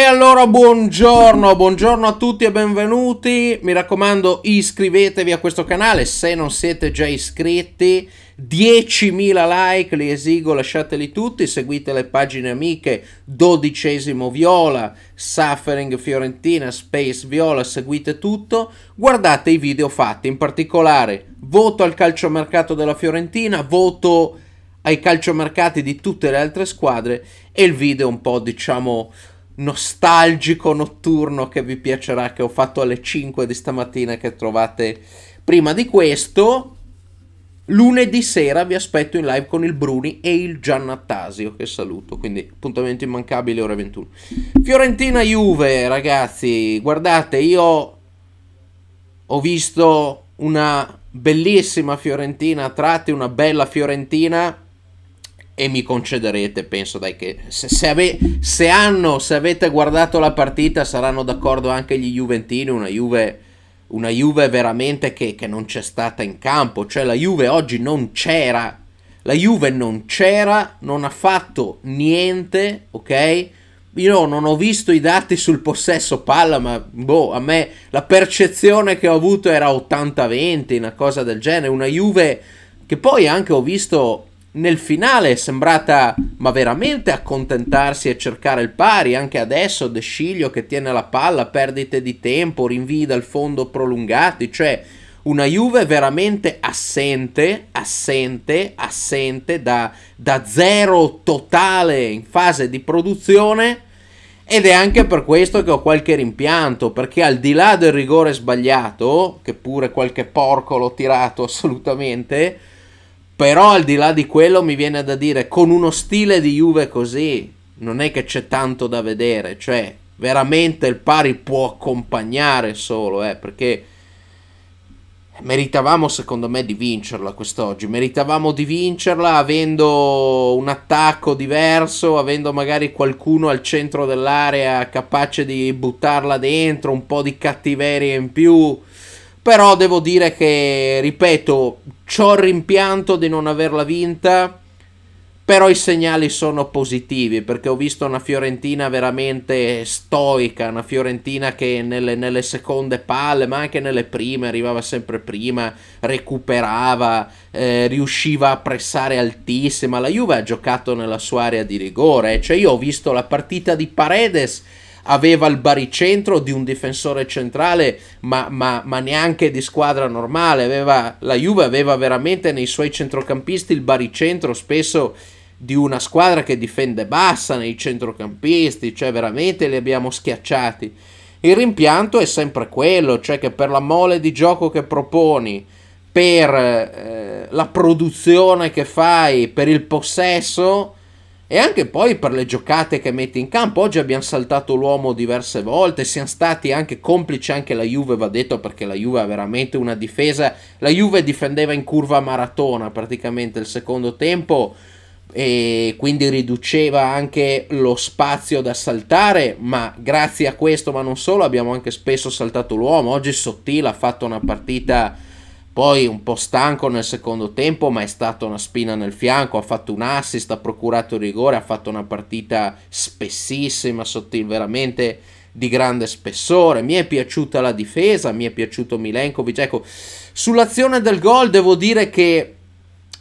E allora buongiorno, buongiorno a tutti e benvenuti. Mi raccomando iscrivetevi a questo canale se non siete già iscritti. 10.000 like li esigo, lasciateli tutti, seguite le pagine amiche dodicesimo viola, suffering fiorentina, space viola, seguite tutto, guardate i video fatti, in particolare voto al calciomercato della Fiorentina, voto ai calciomercati di tutte le altre squadre e il video un po' diciamo nostalgico notturno che vi piacerà, che ho fatto alle 5 di stamattina, che trovate prima di questo. Lunedì sera vi aspetto in live con il Bruni e il Giannattasio, che saluto, quindi appuntamento immancabile ore 21. Fiorentina Juve, ragazzi, guardate, io ho visto una bellissima Fiorentina, tratti una bella Fiorentina e mi concederete, penso dai che se, se, ave, se, hanno, se avete guardato la partita saranno d'accordo anche gli Juventini, una Juve, una Juve veramente che, che non c'è stata in campo, cioè la Juve oggi non c'era, la Juve non c'era, non ha fatto niente, ok? Io non ho visto i dati sul possesso palla, ma boh, a me la percezione che ho avuto era 80-20, una cosa del genere, una Juve che poi anche ho visto nel finale è sembrata ma veramente accontentarsi e cercare il pari, anche adesso De Sciglio che tiene la palla, perdite di tempo, rinvii dal fondo prolungati, cioè una Juve veramente assente, assente, assente da, da zero totale in fase di produzione ed è anche per questo che ho qualche rimpianto, perché al di là del rigore sbagliato, che pure qualche porco l'ho tirato assolutamente, però al di là di quello mi viene da dire, con uno stile di Juve così, non è che c'è tanto da vedere, cioè veramente il pari può accompagnare solo, eh, perché meritavamo secondo me di vincerla quest'oggi, meritavamo di vincerla avendo un attacco diverso, avendo magari qualcuno al centro dell'area capace di buttarla dentro, un po' di cattiveria in più. Però devo dire che, ripeto, ho il rimpianto di non averla vinta, però i segnali sono positivi, perché ho visto una Fiorentina veramente stoica, una Fiorentina che nelle, nelle seconde palle, ma anche nelle prime, arrivava sempre prima, recuperava, eh, riusciva a pressare altissima. La Juve ha giocato nella sua area di rigore, cioè io ho visto la partita di Paredes aveva il baricentro di un difensore centrale, ma, ma, ma neanche di squadra normale. Aveva, la Juve aveva veramente nei suoi centrocampisti il baricentro spesso di una squadra che difende bassa nei centrocampisti, cioè veramente li abbiamo schiacciati. Il rimpianto è sempre quello, cioè che per la mole di gioco che proponi, per eh, la produzione che fai, per il possesso, e anche poi per le giocate che mette in campo. Oggi abbiamo saltato l'uomo diverse volte, siamo stati anche complici, anche la Juve va detto perché la Juve ha veramente una difesa, la Juve difendeva in curva maratona praticamente il secondo tempo e quindi riduceva anche lo spazio da saltare, ma grazie a questo, ma non solo, abbiamo anche spesso saltato l'uomo. Oggi Sottile ha fatto una partita poi un po' stanco nel secondo tempo, ma è stata una spina nel fianco, ha fatto un assist, ha procurato il rigore, ha fatto una partita spessissima, sottile, veramente di grande spessore. Mi è piaciuta la difesa, mi è piaciuto Milenkovic. Ecco, sull'azione del gol devo dire che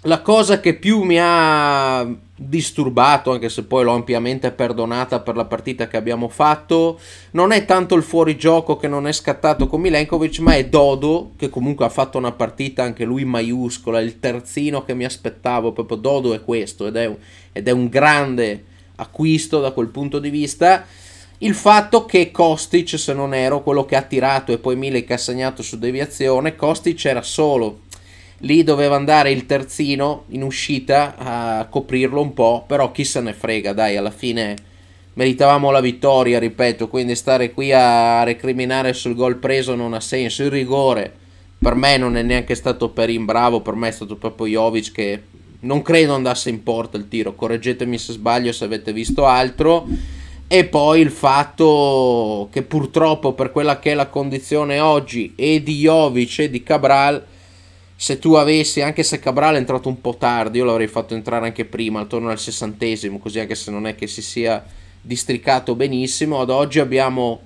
la cosa che più mi ha disturbato, anche se poi l'ho ampiamente perdonata per la partita che abbiamo fatto. Non è tanto il fuorigioco che non è scattato con Milenkovic, ma è Dodo che comunque ha fatto una partita anche lui maiuscola, il terzino che mi aspettavo, proprio Dodo è questo ed è un, ed è un grande acquisto da quel punto di vista. Il fatto che Kostic, se non ero quello che ha tirato e poi Milek ha segnato su deviazione, Kostic era solo Lì doveva andare il terzino in uscita a coprirlo un po', però chi se ne frega, dai, alla fine meritavamo la vittoria, ripeto, quindi stare qui a recriminare sul gol preso non ha senso. Il rigore per me non è neanche stato per imbravo, per me è stato proprio Jovic che non credo andasse in porta il tiro, correggetemi se sbaglio se avete visto altro. E poi il fatto che purtroppo per quella che è la condizione oggi e di Jovic e di Cabral se tu avessi, anche se Cabral è entrato un po' tardi, io l'avrei fatto entrare anche prima, attorno al sessantesimo, così anche se non è che si sia districato benissimo, ad oggi abbiamo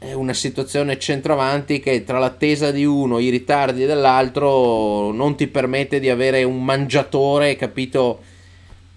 eh, una situazione centravanti che tra l'attesa di uno, i ritardi dell'altro, non ti permette di avere un mangiatore, capito,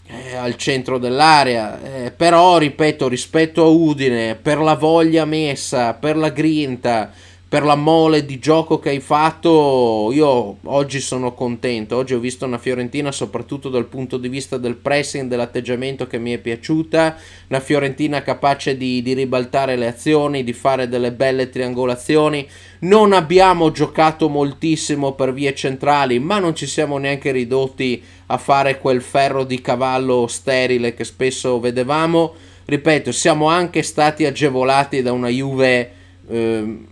eh, al centro dell'area. Eh, però, ripeto, rispetto a Udine, per la voglia messa, per la grinta, per la mole di gioco che hai fatto, io oggi sono contento. Oggi ho visto una Fiorentina, soprattutto dal punto di vista del pressing, dell'atteggiamento che mi è piaciuta. Una Fiorentina capace di, di ribaltare le azioni, di fare delle belle triangolazioni. Non abbiamo giocato moltissimo per vie centrali, ma non ci siamo neanche ridotti a fare quel ferro di cavallo sterile che spesso vedevamo. Ripeto, siamo anche stati agevolati da una Juve. Eh,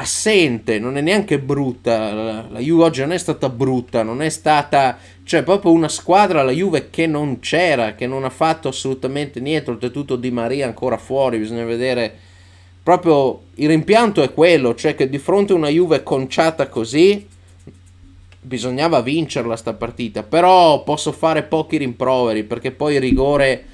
assente, non è neanche brutta. La, la Juve oggi non è stata brutta, non è stata. Cioè, proprio una squadra, la Juve che non c'era, che non ha fatto assolutamente niente. Oltretutto Di Maria ancora fuori, bisogna vedere. Proprio il rimpianto è quello, cioè che di fronte a una Juve conciata così, bisognava vincerla sta partita. Però posso fare pochi rimproveri, perché poi il rigore...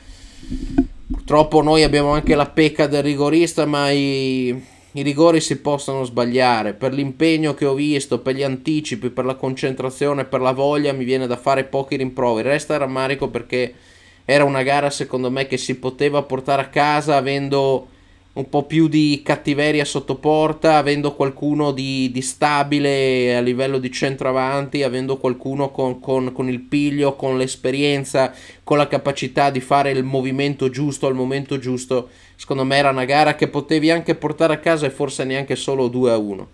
Purtroppo noi abbiamo anche la pecca del rigorista, ma i i rigori si possono sbagliare, per l'impegno che ho visto, per gli anticipi, per la concentrazione, per la voglia mi viene da fare pochi rimproveri. Resta rammarico perché era una gara secondo me che si poteva portare a casa avendo un po' più di cattiveria sotto porta, avendo qualcuno di, di, stabile a livello di centroavanti, avendo qualcuno con, con, con, il piglio, con l'esperienza, con la capacità di fare il movimento giusto al momento giusto. Secondo me era una gara che potevi anche portare a casa e forse neanche solo 2 a 1.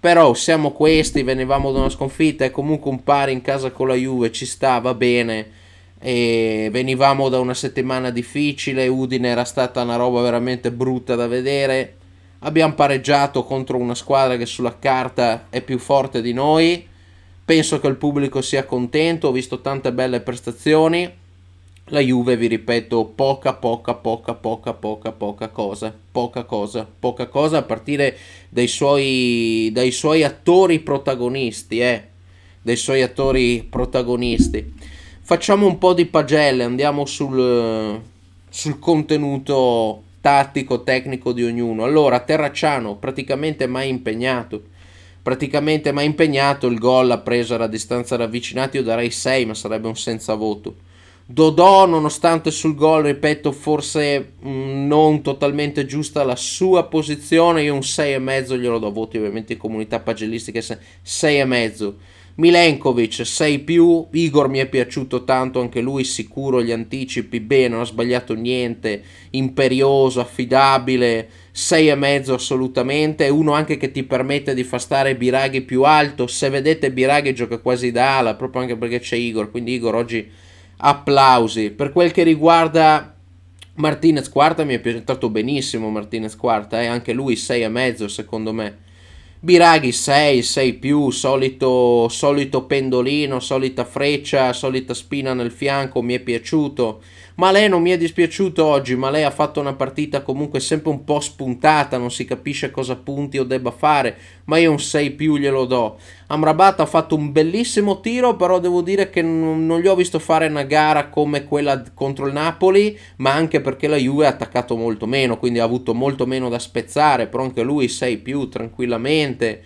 Però siamo questi, venivamo da una sconfitta e comunque un pari in casa con la Juve ci sta, va bene e venivamo da una settimana difficile, Udine era stata una roba veramente brutta da vedere. Abbiamo pareggiato contro una squadra che sulla carta è più forte di noi. Penso che il pubblico sia contento, ho visto tante belle prestazioni. La Juve, vi ripeto, poca, poca, poca, poca, poca, poca cosa, poca cosa, poca cosa a partire dai suoi, dai suoi attori protagonisti, eh, dai suoi attori protagonisti facciamo un po' di pagelle, andiamo sul, sul contenuto tattico, tecnico di ognuno. Allora, Terracciano praticamente mai impegnato, praticamente mai impegnato, il gol ha preso la distanza ravvicinata, io darei 6, ma sarebbe un senza voto. Dodò, nonostante sul gol, ripeto, forse mm, non totalmente giusta la sua posizione, io un 6,5 glielo do voti ovviamente in comunità pagellistica, 6,5. Milenkovic 6 più, Igor mi è piaciuto tanto, anche lui sicuro gli anticipi, bene, non ha sbagliato niente, imperioso, affidabile, 6,5 assolutamente, uno anche che ti permette di far stare Biraghi più alto, se vedete Biraghi gioca quasi da ala, proprio anche perché c'è Igor, quindi Igor oggi applausi. Per quel che riguarda Martinez quarta mi è piaciuto benissimo Martinez quarta e eh? anche lui 6,5 secondo me Biraghi 6, 6 più, solito, solito pendolino, solita freccia, solita spina nel fianco, mi è piaciuto. Ma lei non mi è dispiaciuto oggi, ma lei ha fatto una partita comunque sempre un po' spuntata, non si capisce cosa punti o debba fare, ma io un 6 più glielo do. Amrabat ha fatto un bellissimo tiro, però devo dire che non, gli ho visto fare una gara come quella contro il Napoli, ma anche perché la Juve ha attaccato molto meno, quindi ha avuto molto meno da spezzare, però anche lui 6 più tranquillamente niente.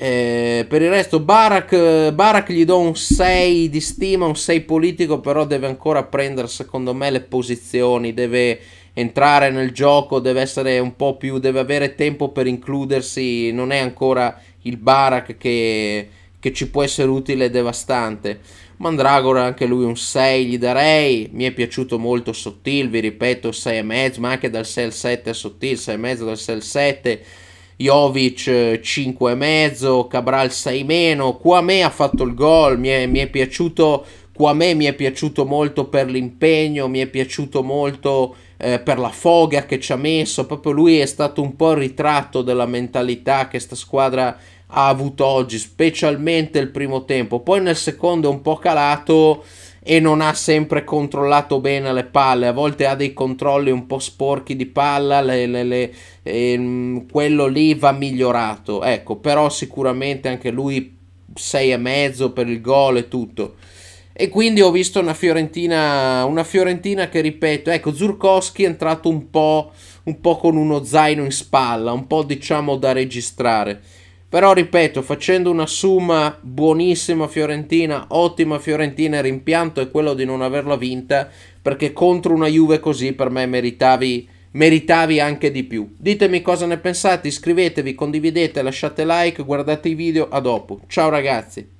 Eh, per il resto, Barak, Barak gli do un 6 di stima, un 6 politico, però deve ancora prendere, secondo me, le posizioni, deve entrare nel gioco, deve essere un po' più, deve avere tempo per includersi, non è ancora il Barak che, che ci può essere utile e devastante. Mandragora anche lui un 6 gli darei, mi è piaciuto molto Sottil, vi ripeto 6,5, ma anche dal 6 al 7 Sottil, 6,5 dal 6 al 7 Jovic 5 eh, e mezzo, Cabral 6 meno, Kwame ha fatto il gol, mi è, mi è piaciuto Quame mi è piaciuto molto per l'impegno, mi è piaciuto molto eh, per la foga che ci ha messo, proprio lui è stato un po' il ritratto della mentalità che sta squadra ha avuto oggi, specialmente il primo tempo. Poi nel secondo è un po' calato, e non ha sempre controllato bene le palle, a volte ha dei controlli un po' sporchi di palla, le, le, le, ehm, quello lì va migliorato, ecco, però sicuramente anche lui e mezzo per il gol e tutto. E quindi ho visto una Fiorentina, una Fiorentina che ripeto, ecco, Zurkowski è entrato un po', un po' con uno zaino in spalla, un po' diciamo da registrare. Però ripeto, facendo una summa buonissima Fiorentina, ottima Fiorentina, il rimpianto è quello di non averla vinta, perché contro una Juve così per me meritavi, meritavi anche di più. Ditemi cosa ne pensate, iscrivetevi, condividete, lasciate like, guardate i video, a dopo. Ciao ragazzi!